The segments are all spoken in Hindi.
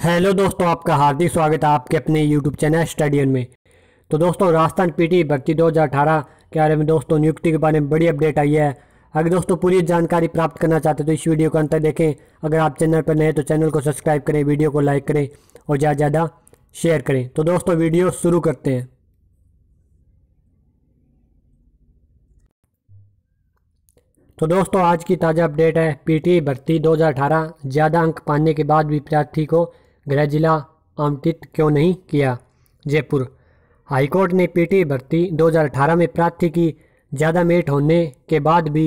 हेलो दोस्तों आपका हार्दिक स्वागत है आपके अपने यूट्यूब चैनल स्टडियन में तो दोस्तों राजस्थान पीटी भर्ती 2018 के बारे में दोस्तों नियुक्ति के बारे में बड़ी अपडेट आई है अगर दोस्तों पूरी जानकारी प्राप्त करना चाहते हैं तो इस वीडियो को अंत देखें अगर आप चैनल पर नए तो चैनल को सब्सक्राइब करें वीडियो को लाइक करें और ज़्यादा ज़्यादा शेयर करें तो दोस्तों वीडियो शुरू करते हैं तो दोस्तों आज की ताज़ा अपडेट है पीटी भर्ती 2018 ज़्यादा अंक पाने के बाद भी प्रार्थी को गृह जिला आमंत्रित क्यों नहीं किया जयपुर हाईकोर्ट ने पीटी भर्ती 2018 में प्रार्थी की ज़्यादा मेट होने के बाद भी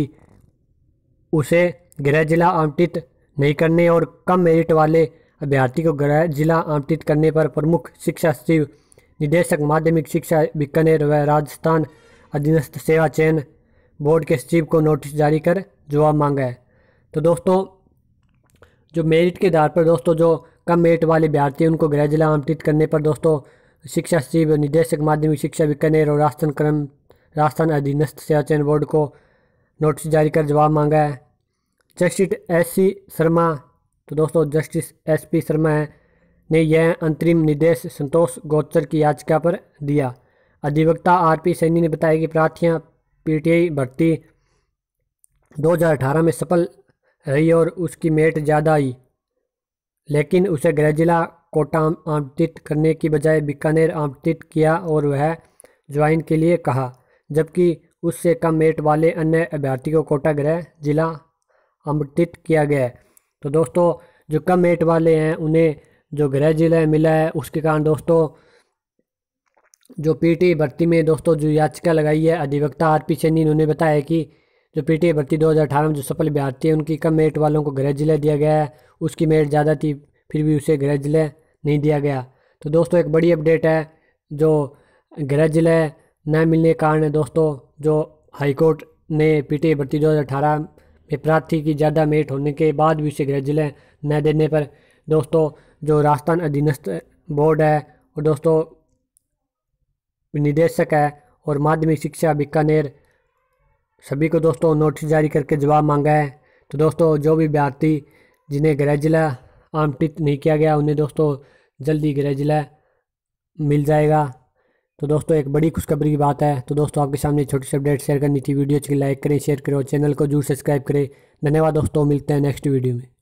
उसे गृह जिला आमंत्रित नहीं करने और कम मेरिट वाले अभ्यर्थी को गृह जिला आमंत्रित करने पर प्रमुख शिक्षा सचिव निदेशक माध्यमिक शिक्षा बीकानेर व राजस्थान अधीनस्थ सेवा चयन बोर्ड के सचिव को नोटिस जारी कर जवाब मांगा है तो दोस्तों जो मेरिट के आधार पर दोस्तों जो कम मेरिट वाले अभ्यर्थी उनको गृह जिला आमंत्रित करने पर दोस्तों शिक्षा सचिव निदेशक माध्यमिक शिक्षा बीकानेर और राजस्थान क्रम राजस्थान अधीनस्थ चयन बोर्ड को नोटिस जारी कर जवाब मांगा है जस्टिस एस सी शर्मा तो दोस्तों जस्टिस एस पी शर्मा है ने यह अंतरिम निर्देश संतोष गोचर की याचिका पर दिया अधिवक्ता आर पी सैनी ने बताया कि प्रार्थियां पीटीआई भर्ती 2018 में सफल रही और उसकी मेट ज़्यादा आई लेकिन उसे गृह जिला कोटा आमंत्रित करने की बजाय बीकानेर आवंटित किया और वह ज्वाइन के लिए कहा जबकि उससे कम मेट वाले अन्य अभ्यर्थी को कोटा गृह जिला आमंत्रित किया गया तो दोस्तों जो कम मेट वाले हैं उन्हें जो गृह जिला मिला है उसके कारण दोस्तों जो पी भर्ती में दोस्तों जो याचिका लगाई है अधिवक्ता आर पी सैनी उन्होंने बताया कि जो पी भर्ती 2018 में जो सफल बिहारती है उनकी कम मेरिट वालों को गृह जिला दिया गया है उसकी मेरिट ज़्यादा थी फिर भी उसे गृह जिला नहीं दिया गया तो दोस्तों एक बड़ी अपडेट है जो गृह जिला न मिलने के कारण दोस्तों जो हाईकोर्ट ने टी भर्ती अठारह में प्रार्थी की ज़्यादा मेरिट होने के बाद भी उसे गृह जिला न देने पर दोस्तों जो राजस्थान अधीनस्थ बोर्ड है और दोस्तों निदेशक है और माध्यमिक शिक्षा बीकानेर सभी को दोस्तों नोटिस जारी करके जवाब मांगा है तो दोस्तों जो भी विद्यार्थी जिन्हें ग्रेजुला आमटित नहीं किया गया उन्हें दोस्तों जल्दी ग्रेजुला मिल जाएगा तो दोस्तों एक बड़ी खुशखबरी की बात है तो दोस्तों आपके सामने छोटी सी अपडेट शेयर करनी थी वीडियो अच्छी लाइक करें शेयर करें और चैनल को जरूर सब्सक्राइब करें धन्यवाद दोस्तों मिलते हैं नेक्स्ट वीडियो में